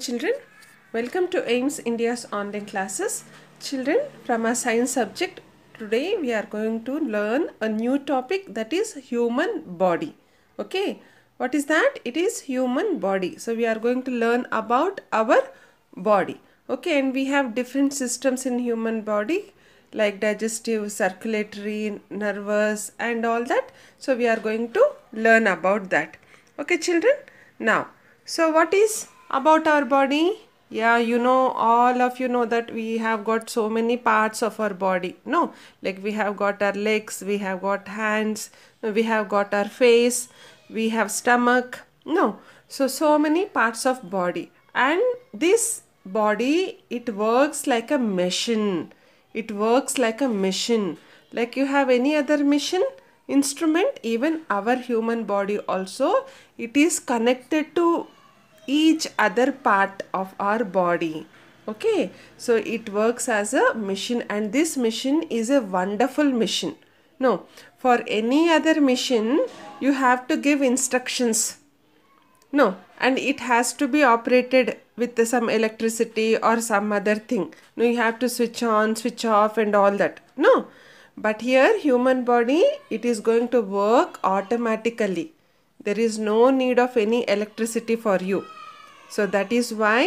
children welcome to aims india's online classes children from our science subject today we are going to learn a new topic that is human body okay what is that it is human body so we are going to learn about our body okay and we have different systems in human body like digestive circulatory nervous and all that so we are going to learn about that okay children now so what is about our body yeah you know all of you know that we have got so many parts of our body no like we have got our legs we have got hands we have got our face we have stomach no so so many parts of body and this body it works like a machine it works like a machine like you have any other machine instrument even our human body also it is connected to each other part of our body okay so it works as a machine and this machine is a wonderful machine no for any other machine you have to give instructions no and it has to be operated with some electricity or some other thing no you have to switch on switch off and all that no but here human body it is going to work automatically there is no need of any electricity for you so that is why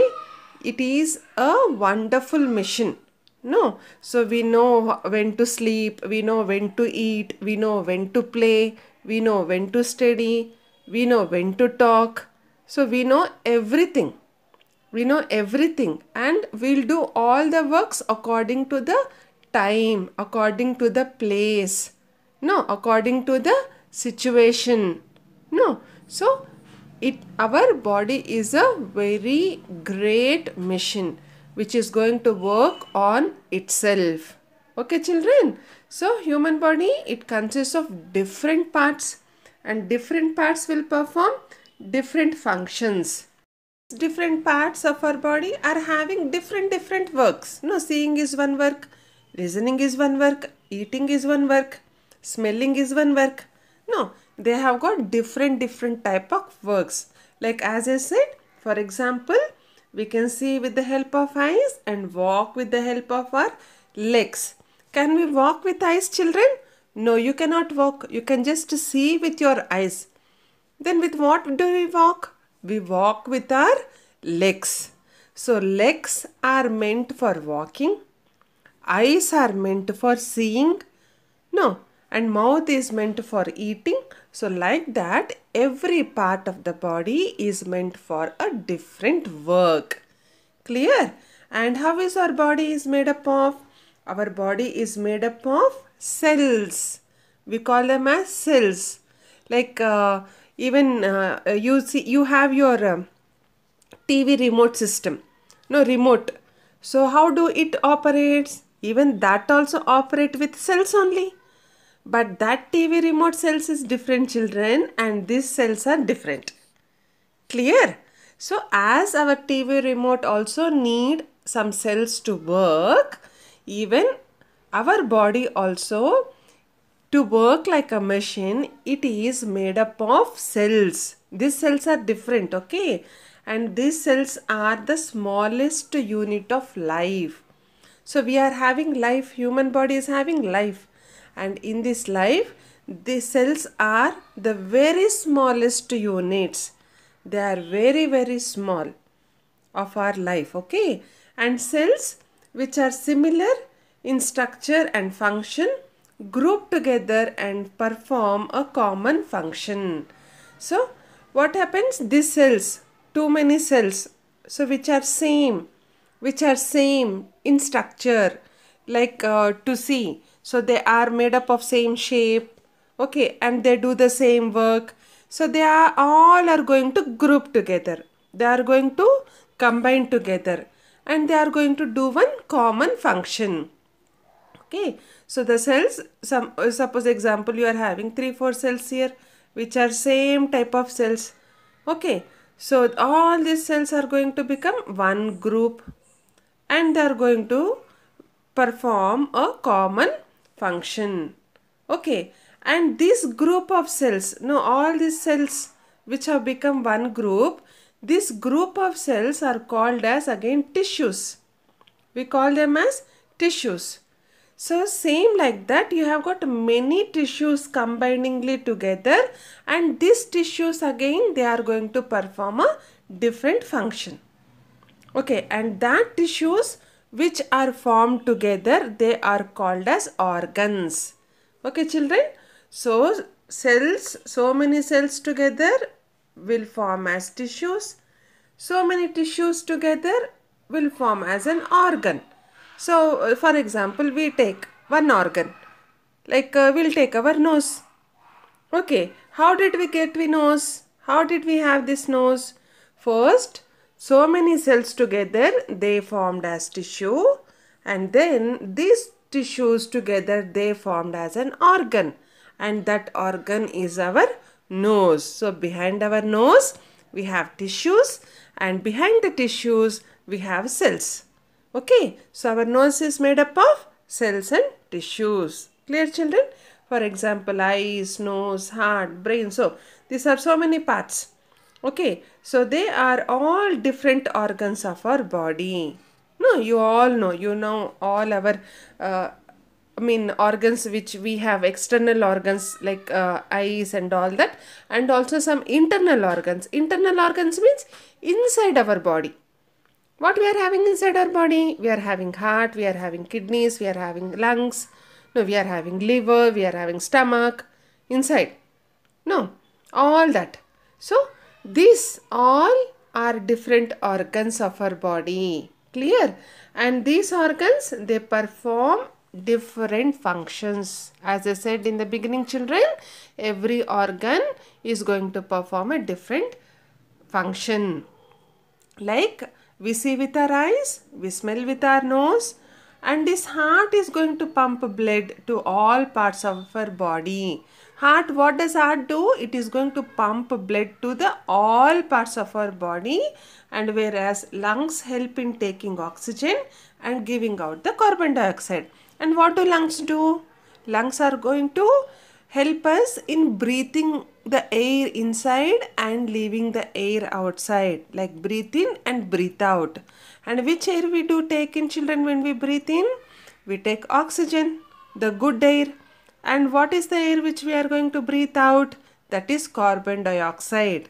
it is a wonderful mission. No, so we know when to sleep, we know when to eat, we know when to play, we know when to study, we know when to talk. So we know everything. We know everything and we'll do all the works according to the time, according to the place, no, according to the situation, no. So it our body is a very great machine which is going to work on itself okay children so human body it consists of different parts and different parts will perform different functions different parts of our body are having different different works you no know, seeing is one work listening is one work eating is one work smelling is one work no they have got different different type of works like as I said for example we can see with the help of eyes and walk with the help of our legs. Can we walk with eyes children? No you cannot walk you can just see with your eyes. Then with what do we walk? We walk with our legs. So legs are meant for walking. Eyes are meant for seeing. No, and mouth is meant for eating so like that every part of the body is meant for a different work clear and how is our body is made up of our body is made up of cells we call them as cells like uh, even uh, you see you have your um, tv remote system no remote so how do it operates even that also operate with cells only but that TV remote cells is different children and these cells are different. Clear? So as our TV remote also need some cells to work, even our body also to work like a machine, it is made up of cells. These cells are different, okay? And these cells are the smallest unit of life. So we are having life, human body is having life and in this life the cells are the very smallest units they are very very small of our life okay and cells which are similar in structure and function group together and perform a common function so what happens these cells too many cells so which are same which are same in structure like uh, to see so they are made up of same shape okay and they do the same work so they are all are going to group together they are going to combine together and they are going to do one common function okay so the cells some suppose example you are having three four cells here which are same type of cells okay so all these cells are going to become one group and they are going to perform a common function okay and this group of cells now all these cells which have become one group this group of cells are called as again tissues we call them as tissues so same like that you have got many tissues combiningly together and these tissues again they are going to perform a different function okay and that tissues which are formed together, they are called as organs. Okay children, so cells, so many cells together will form as tissues. So many tissues together will form as an organ. So uh, for example, we take one organ. Like uh, we'll take our nose. Okay, how did we get we nose? How did we have this nose? First, so many cells together they formed as tissue and then these tissues together they formed as an organ and that organ is our nose so behind our nose we have tissues and behind the tissues we have cells okay so our nose is made up of cells and tissues clear children for example eyes nose heart brain so these are so many parts okay so they are all different organs of our body. No, you all know, you know all our, uh, I mean, organs which we have external organs like uh, eyes and all that, and also some internal organs. Internal organs means inside our body. What we are having inside our body? We are having heart, we are having kidneys, we are having lungs, no, we are having liver, we are having stomach inside. No, all that. So, these all are different organs of our body. Clear? And these organs, they perform different functions. As I said in the beginning children, every organ is going to perform a different function. Like we see with our eyes, we smell with our nose and this heart is going to pump blood to all parts of our body. Heart, what does heart do? It is going to pump blood to the all parts of our body and whereas lungs help in taking oxygen and giving out the carbon dioxide. And what do lungs do? Lungs are going to help us in breathing the air inside and leaving the air outside like breathe in and breathe out. And which air we do take in children when we breathe in? We take oxygen, the good air and what is the air which we are going to breathe out? That is carbon dioxide.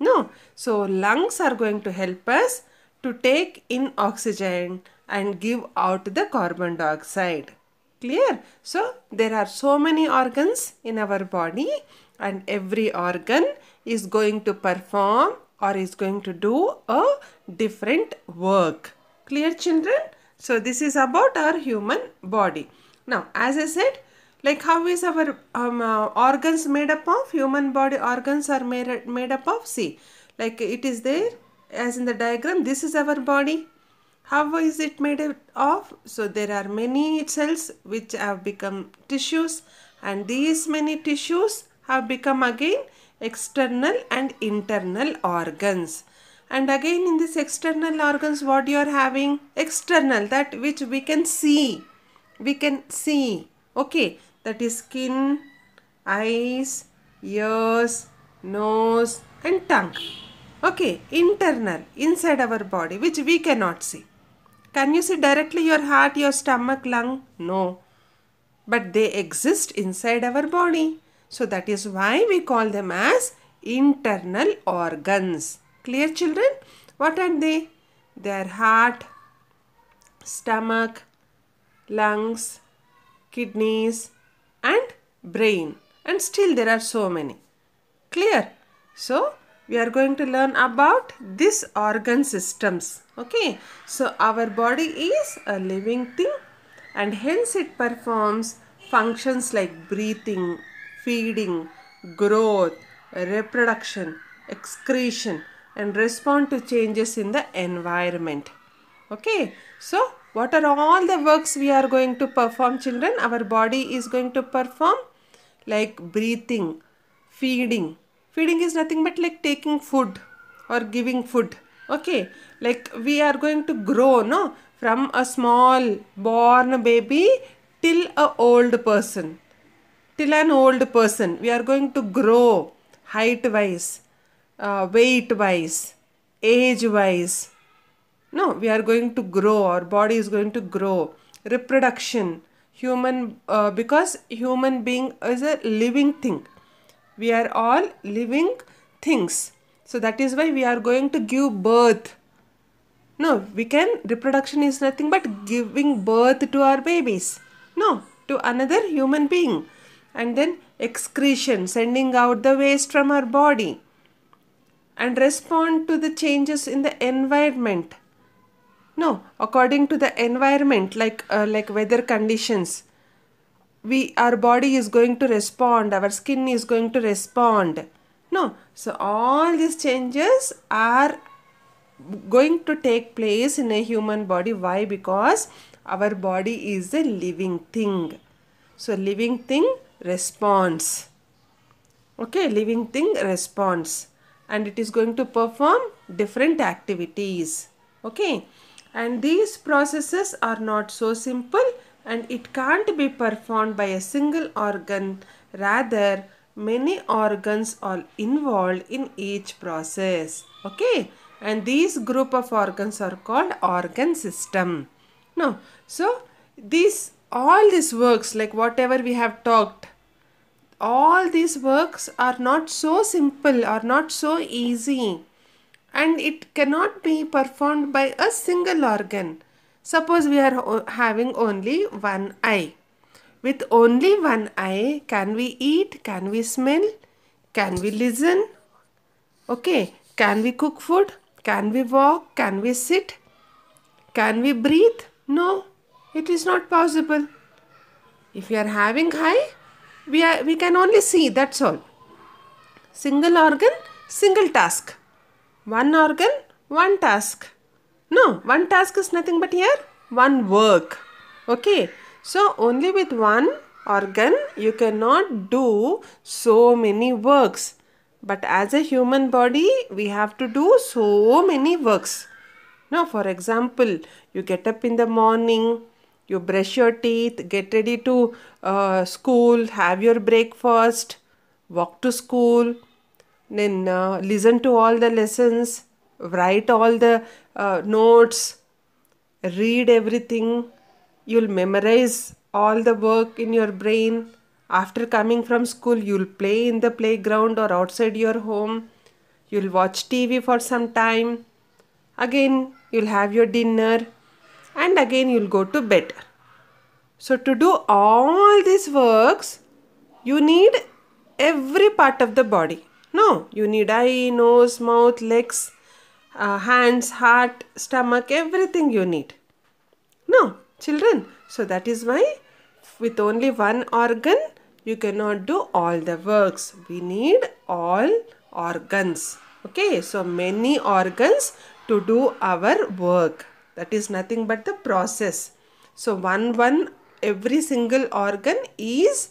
No, so lungs are going to help us to take in oxygen and give out the carbon dioxide. Clear? So there are so many organs in our body and every organ is going to perform or is going to do a different work. Clear children? So this is about our human body. Now as I said like how is our um, uh, organs made up of human body organs are made, made up of see like it is there as in the diagram this is our body how is it made up of so there are many cells which have become tissues and these many tissues have become again external and internal organs and again in this external organs what you are having external that which we can see we can see okay that is skin, eyes, ears, nose and tongue. Okay, internal, inside our body, which we cannot see. Can you see directly your heart, your stomach, lung? No. But they exist inside our body. So that is why we call them as internal organs. Clear children? What are they? Their heart, stomach, lungs, kidneys, and brain and still there are so many. Clear? So, we are going to learn about this organ systems. Okay. So, our body is a living thing and hence it performs functions like breathing, feeding, growth, reproduction, excretion and respond to changes in the environment. Okay. So, what are all the works we are going to perform children? Our body is going to perform like breathing, feeding. Feeding is nothing but like taking food or giving food. Okay, like we are going to grow, no? From a small born baby till a old person. Till an old person. We are going to grow height wise, uh, weight wise, age wise no we are going to grow our body is going to grow reproduction human uh, because human being is a living thing we are all living things so that is why we are going to give birth no we can reproduction is nothing but giving birth to our babies no to another human being and then excretion sending out the waste from our body and respond to the changes in the environment no, according to the environment, like uh, like weather conditions, we our body is going to respond. Our skin is going to respond. No, so all these changes are going to take place in a human body. Why? Because our body is a living thing. So living thing responds. Okay, living thing responds, and it is going to perform different activities. Okay and these processes are not so simple and it can't be performed by a single organ rather many organs are involved in each process okay and these group of organs are called organ system no so these all these works like whatever we have talked all these works are not so simple are not so easy and it cannot be performed by a single organ. Suppose we are having only one eye. With only one eye, can we eat? Can we smell? Can we listen? Okay. Can we cook food? Can we walk? Can we sit? Can we breathe? No, it is not possible. If we are having high, we, are, we can only see, that's all. Single organ, single task one organ, one task. No, one task is nothing but here one work. Okay, so only with one organ you cannot do so many works. But as a human body, we have to do so many works. Now, for example, you get up in the morning, you brush your teeth, get ready to uh, school, have your breakfast, walk to school, then uh, listen to all the lessons write all the uh, notes read everything you'll memorize all the work in your brain after coming from school you'll play in the playground or outside your home you'll watch tv for some time again you'll have your dinner and again you'll go to bed so to do all these works you need every part of the body no, you need eye nose mouth legs uh, hands heart stomach everything you need no children so that is why with only one organ you cannot do all the works we need all organs okay so many organs to do our work that is nothing but the process so one one every single organ is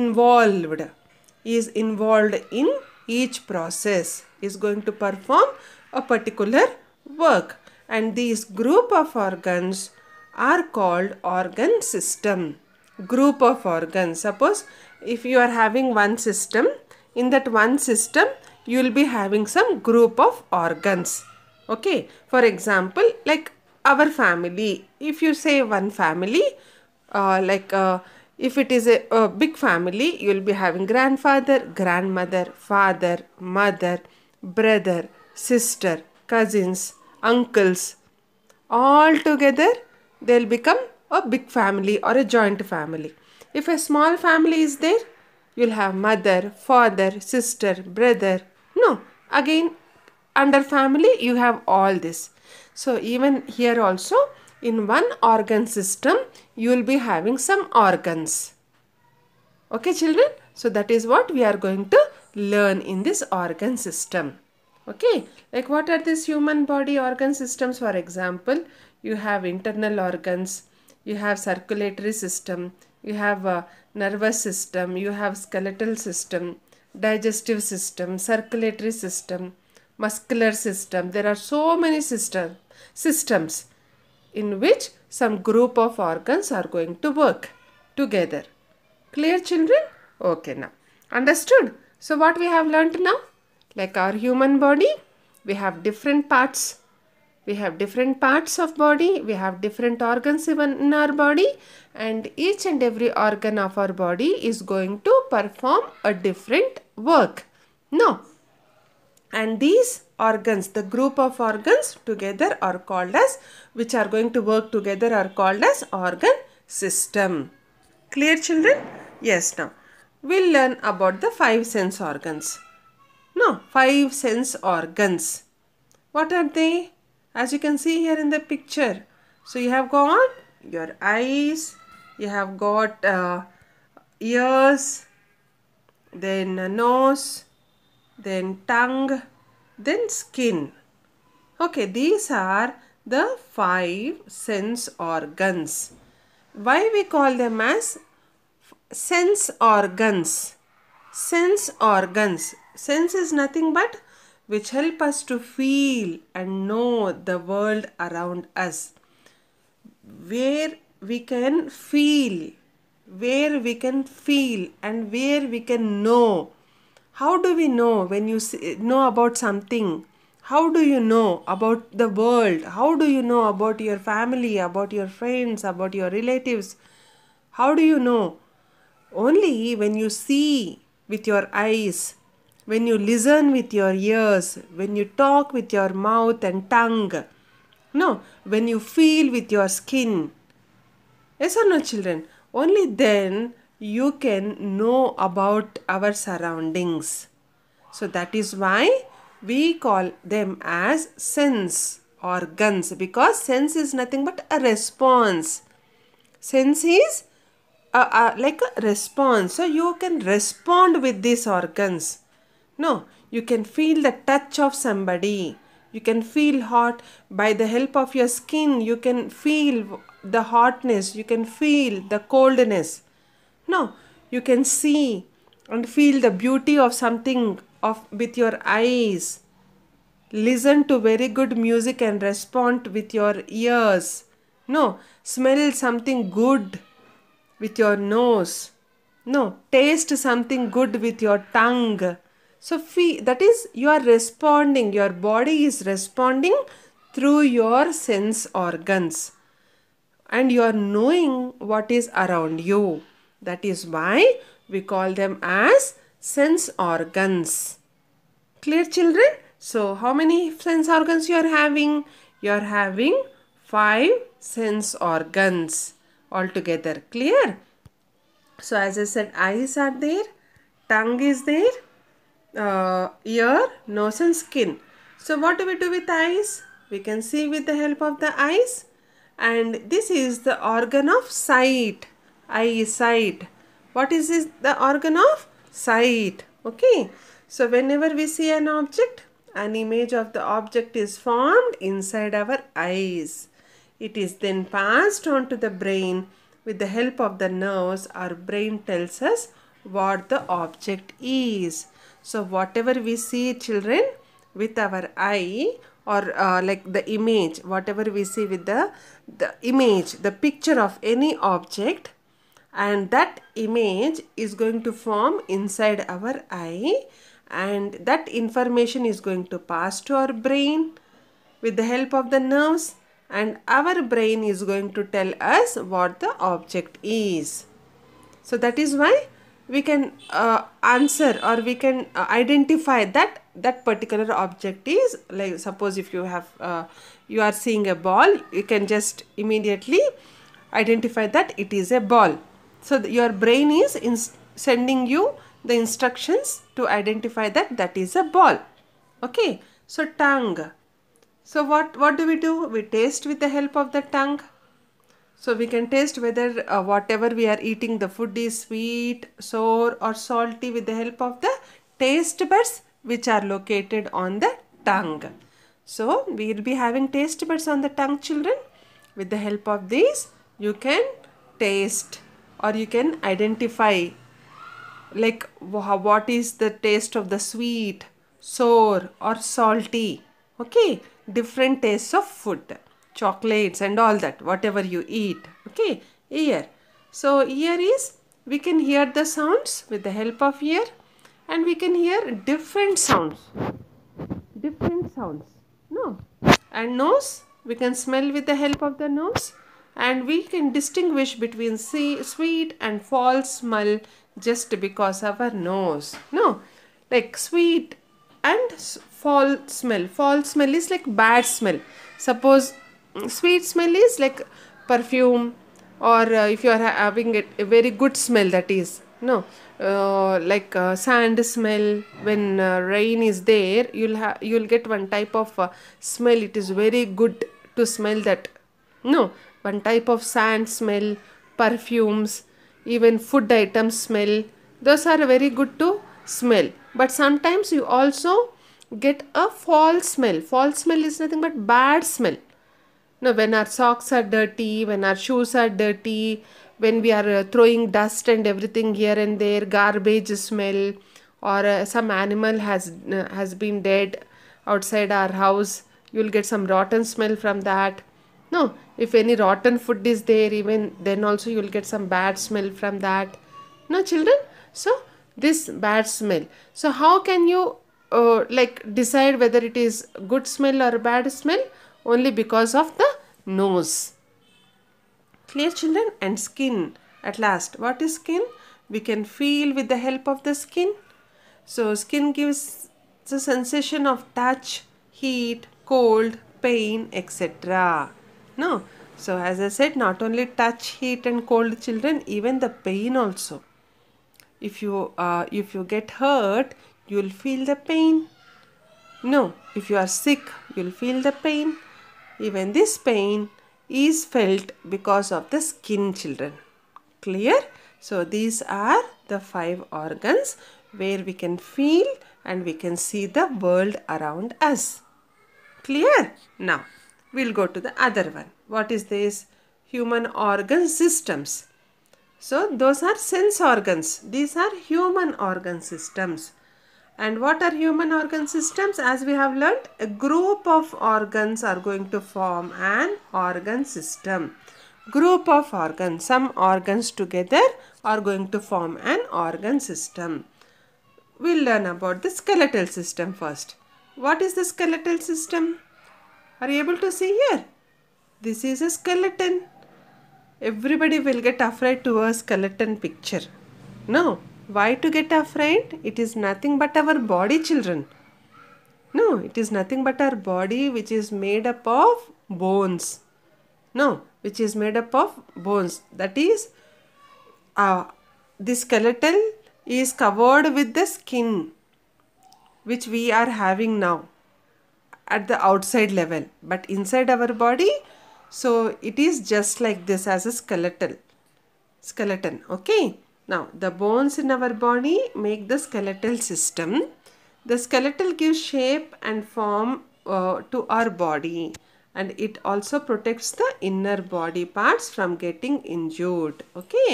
involved is involved in each process is going to perform a particular work and these group of organs are called organ system. Group of organs. Suppose if you are having one system, in that one system you will be having some group of organs. Okay. For example, like our family. If you say one family, uh, like uh, if it is a, a big family, you will be having grandfather, grandmother, father, mother, brother, sister, cousins, uncles. All together, they'll become a big family or a joint family. If a small family is there, you'll have mother, father, sister, brother. No, again, under family, you have all this. So, even here also, in one organ system you will be having some organs. Okay children? So that is what we are going to learn in this organ system. Okay, like what are these human body organ systems for example? You have internal organs, you have circulatory system, you have a nervous system, you have skeletal system, digestive system, circulatory system, muscular system. There are so many system, systems in which some group of organs are going to work together. Clear children? Okay now. Understood? So what we have learnt now? Like our human body, we have different parts. We have different parts of body, we have different organs even in our body and each and every organ of our body is going to perform a different work. No. And these organs the group of organs together are called as which are going to work together are called as organ system clear children yes now we'll learn about the five sense organs no five sense organs what are they as you can see here in the picture so you have got your eyes you have got uh, ears then nose then tongue then skin. Okay, these are the five sense organs. Why we call them as sense organs? Sense organs. Sense is nothing but which help us to feel and know the world around us. Where we can feel, where we can feel and where we can know how do we know when you eh, know about something? How do you know about the world? How do you know about your family, about your friends, about your relatives? How do you know? Only when you see with your eyes, when you listen with your ears, when you talk with your mouth and tongue. No, when you feel with your skin. Yes or no, children? Only then you can know about our surroundings. So that is why we call them as sense organs because sense is nothing but a response. Sense is uh, like a response. So you can respond with these organs. No, you can feel the touch of somebody. You can feel hot by the help of your skin. You can feel the hotness. You can feel the coldness. No, you can see and feel the beauty of something of with your eyes. Listen to very good music and respond with your ears. No, smell something good with your nose. No, taste something good with your tongue. So fee, that is you are responding, your body is responding through your sense organs and you are knowing what is around you. That is why we call them as sense organs. Clear children? So how many sense organs you are having? You are having five sense organs altogether. Clear? So as I said, eyes are there, tongue is there, uh, ear, nose and skin. So what do we do with eyes? We can see with the help of the eyes. And this is the organ of sight eyesight. What is this? The organ of sight. Okay. So whenever we see an object, an image of the object is formed inside our eyes. It is then passed on to the brain with the help of the nerves. Our brain tells us what the object is. So whatever we see children with our eye or uh, like the image, whatever we see with the, the image, the picture of any object, and that image is going to form inside our eye and that information is going to pass to our brain with the help of the nerves and our brain is going to tell us what the object is. So that is why we can uh, answer or we can uh, identify that that particular object is like suppose if you have uh, you are seeing a ball you can just immediately identify that it is a ball so your brain is sending you the instructions to identify that that is a ball. Okay. So tongue. So what, what do we do? We taste with the help of the tongue. So we can taste whether uh, whatever we are eating the food is sweet, sour or salty with the help of the taste buds which are located on the tongue. So we will be having taste buds on the tongue children. With the help of these you can taste or you can identify like what is the taste of the sweet, sour or salty. Okay, different tastes of food, chocolates and all that, whatever you eat. Okay, ear. So ear is we can hear the sounds with the help of ear and we can hear different sounds. Different sounds. No. And nose, we can smell with the help of the nose and we can distinguish between sweet and false smell just because of our nose no like sweet and false smell false smell is like bad smell suppose mm, sweet smell is like perfume or uh, if you are having it, a very good smell that is no uh, like uh, sand smell when uh, rain is there you'll have you'll get one type of uh, smell it is very good to smell that no one type of sand smell, perfumes, even food item smell. Those are very good to smell. But sometimes you also get a false smell. False smell is nothing but bad smell. Now, when our socks are dirty, when our shoes are dirty, when we are uh, throwing dust and everything here and there, garbage smell, or uh, some animal has uh, has been dead outside our house, you'll get some rotten smell from that. No, if any rotten food is there even then also you'll get some bad smell from that no children so this bad smell so how can you uh, like decide whether it is good smell or bad smell only because of the nose clear children and skin at last what is skin we can feel with the help of the skin so skin gives the sensation of touch heat cold pain etc no so as i said not only touch heat and cold children even the pain also if you uh, if you get hurt you will feel the pain no if you are sick you will feel the pain even this pain is felt because of the skin children clear so these are the five organs where we can feel and we can see the world around us clear now we'll go to the other one. What is this? Human organ systems. So those are sense organs. These are human organ systems. And what are human organ systems? As we have learnt, a group of organs are going to form an organ system. Group of organs, some organs together are going to form an organ system. We'll learn about the skeletal system first. What is the skeletal system? Are you able to see here? This is a skeleton. Everybody will get afraid to a skeleton picture. No. Why to get afraid? It is nothing but our body children. No, it is nothing but our body which is made up of bones. No, which is made up of bones. That is, uh, the skeleton is covered with the skin which we are having now at the outside level but inside our body so it is just like this as a skeletal skeleton okay now the bones in our body make the skeletal system the skeletal gives shape and form uh, to our body and it also protects the inner body parts from getting injured okay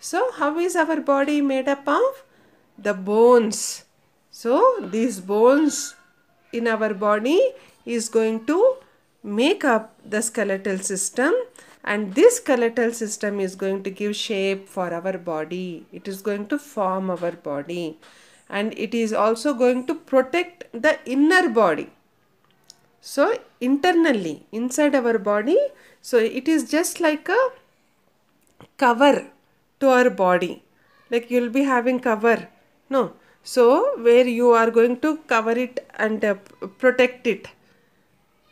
so how is our body made up of the bones so these bones in our body is going to make up the skeletal system and this skeletal system is going to give shape for our body it is going to form our body and it is also going to protect the inner body so internally inside our body so it is just like a cover to our body like you'll be having cover no so where you are going to cover it and uh, protect it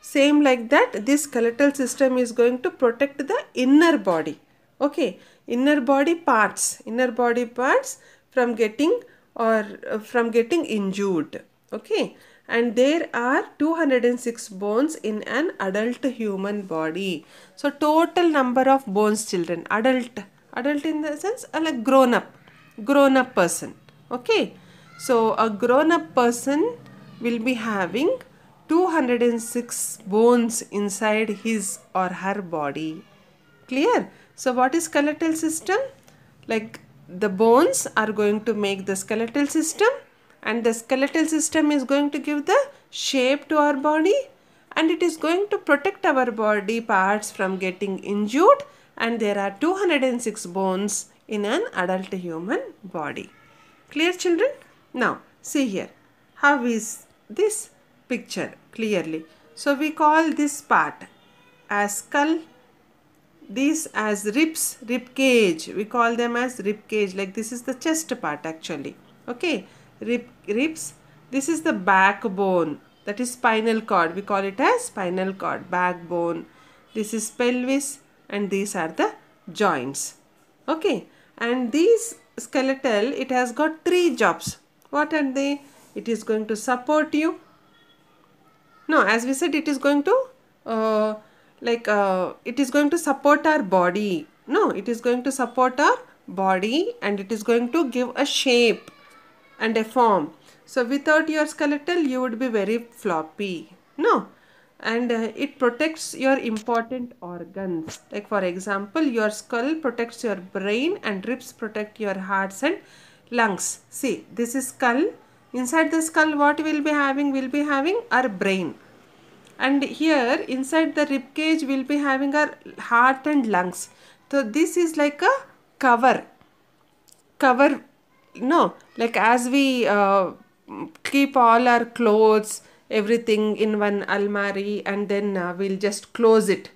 same like that this skeletal system is going to protect the inner body okay inner body parts inner body parts from getting or uh, from getting injured okay and there are 206 bones in an adult human body so total number of bones children adult adult in the sense uh, like grown up grown up person okay so a grown-up person will be having 206 bones inside his or her body. Clear? So what is skeletal system? Like the bones are going to make the skeletal system and the skeletal system is going to give the shape to our body and it is going to protect our body parts from getting injured and there are 206 bones in an adult human body. Clear children? Now see here how is this picture clearly. So we call this part as skull these as ribs rib cage we call them as rib cage like this is the chest part actually okay rib ribs this is the backbone that is spinal cord we call it as spinal cord backbone this is pelvis and these are the joints okay and these skeletal it has got three jobs what are they? It is going to support you. No, as we said, it is going to uh, like uh, it is going to support our body. No, it is going to support our body and it is going to give a shape and a form. So without your skeletal, you would be very floppy. No, and uh, it protects your important organs like for example your skull protects your brain and ribs protect your hearts and lungs. See, this is skull. Inside the skull, what we'll be having? We'll be having our brain. And here, inside the rib cage, we'll be having our heart and lungs. So, this is like a cover. Cover, no, like as we uh, keep all our clothes, everything in one almari and then uh, we'll just close it.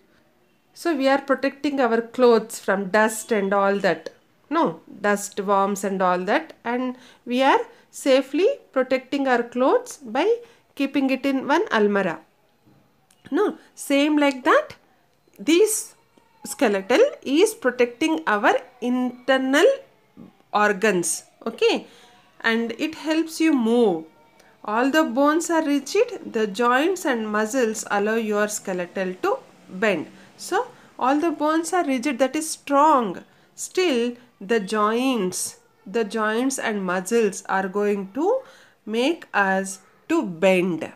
So, we are protecting our clothes from dust and all that no dust worms and all that and we are safely protecting our clothes by keeping it in one almara no same like that this skeletal is protecting our internal organs okay and it helps you move all the bones are rigid the joints and muscles allow your skeletal to bend so all the bones are rigid that is strong still the joints, the joints and muscles are going to make us to bend.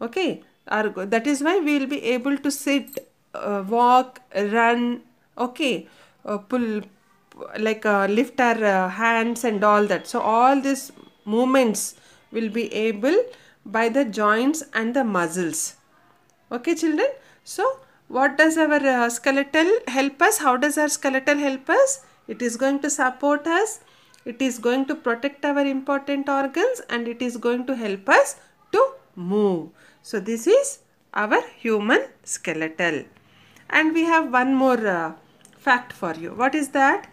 Okay, are, that is why we will be able to sit, uh, walk, run, okay, uh, pull, like uh, lift our uh, hands and all that. So all these movements will be able by the joints and the muscles. Okay children, so what does our uh, skeletal help us? How does our skeletal help us? It is going to support us, it is going to protect our important organs and it is going to help us to move. So this is our human skeletal. And we have one more uh, fact for you. What is that?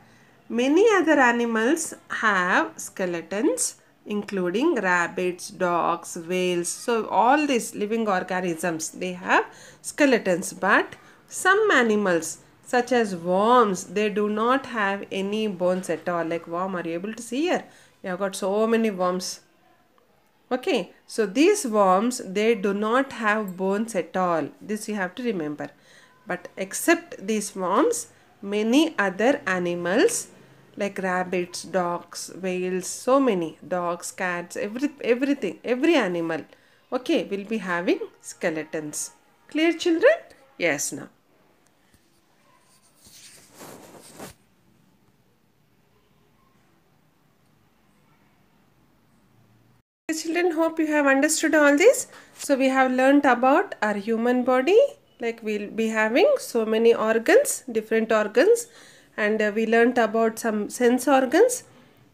Many other animals have skeletons including rabbits, dogs, whales. So all these living organisms, they have skeletons. But some animals, such as worms they do not have any bones at all like worm are you able to see here you have got so many worms okay so these worms they do not have bones at all this you have to remember but except these worms many other animals like rabbits dogs whales so many dogs cats every everything every animal okay will be having skeletons clear children yes now children hope you have understood all this so we have learnt about our human body like we'll be having so many organs different organs and uh, we learnt about some sense organs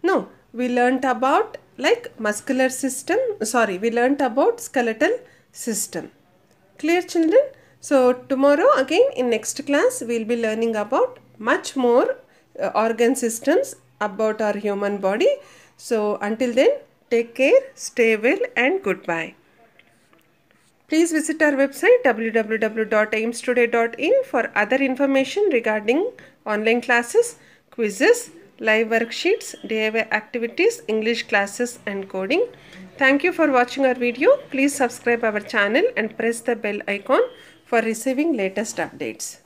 no we learnt about like muscular system sorry we learnt about skeletal system clear children so tomorrow again in next class we'll be learning about much more uh, organ systems about our human body so until then Take care, stay well and goodbye. Please visit our website www.aimstoday.in for other information regarding online classes, quizzes, live worksheets, DIY activities, English classes and coding. Thank you for watching our video. Please subscribe our channel and press the bell icon for receiving latest updates.